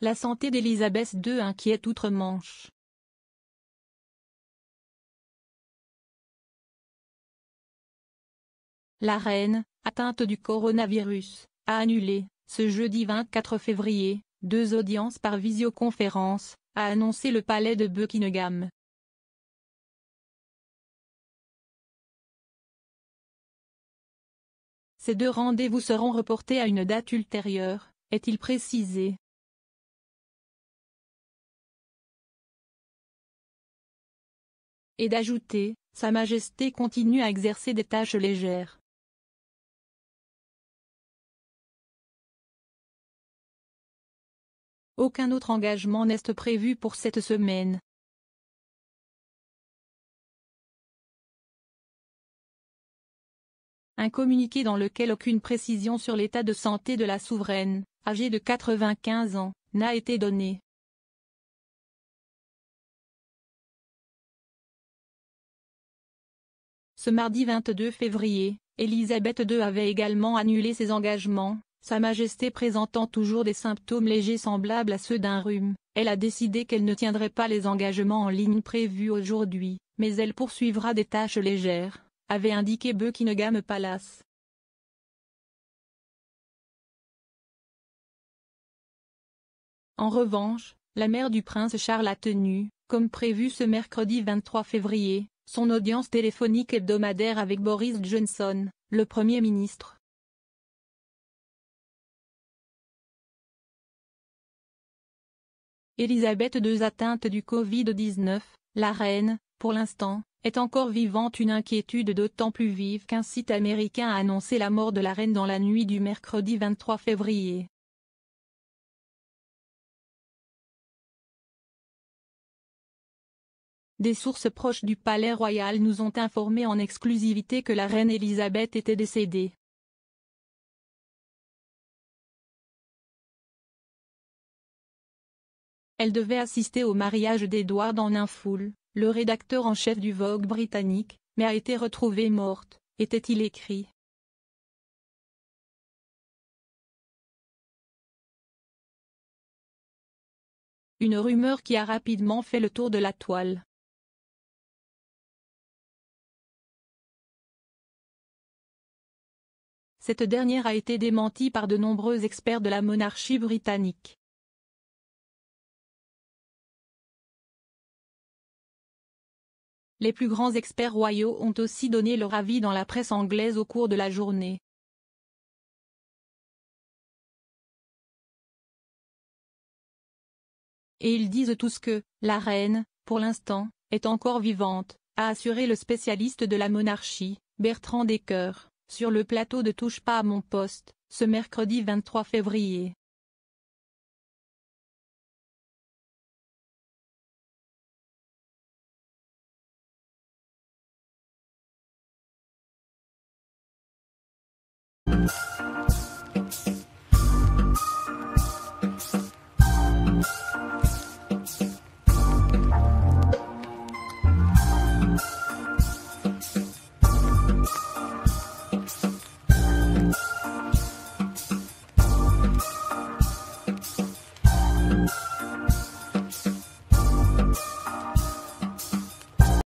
La santé d'Elisabeth II inquiète outre-Manche. La reine, atteinte du coronavirus, a annulé, ce jeudi 24 février, deux audiences par visioconférence, a annoncé le palais de Buckingham. Ces deux rendez-vous seront reportés à une date ultérieure, est-il précisé. et d'ajouter, Sa Majesté continue à exercer des tâches légères. Aucun autre engagement n'est prévu pour cette semaine. Un communiqué dans lequel aucune précision sur l'état de santé de la souveraine, âgée de 95 ans, n'a été donnée. Ce mardi 22 février, Elisabeth II avait également annulé ses engagements, Sa Majesté présentant toujours des symptômes légers semblables à ceux d'un rhume, elle a décidé qu'elle ne tiendrait pas les engagements en ligne prévus aujourd'hui, mais elle poursuivra des tâches légères, avait indiqué Buckingham Palace. En revanche, la mère du prince Charles a tenu, comme prévu ce mercredi 23 février, son audience téléphonique hebdomadaire avec Boris Johnson, le Premier ministre. Elisabeth II atteinte du Covid-19, la reine, pour l'instant, est encore vivante une inquiétude d'autant plus vive qu'un site américain a annoncé la mort de la reine dans la nuit du mercredi 23 février Des sources proches du palais royal nous ont informé en exclusivité que la reine Elisabeth était décédée. Elle devait assister au mariage d'Edward en Infoul, le rédacteur en chef du Vogue britannique, mais a été retrouvée morte, était-il écrit. Une rumeur qui a rapidement fait le tour de la toile. Cette dernière a été démentie par de nombreux experts de la monarchie britannique. Les plus grands experts royaux ont aussi donné leur avis dans la presse anglaise au cours de la journée. Et ils disent tous que, la reine, pour l'instant, est encore vivante, a assuré le spécialiste de la monarchie, Bertrand Descoeurs sur le plateau de Touche pas à mon poste, ce mercredi 23 février.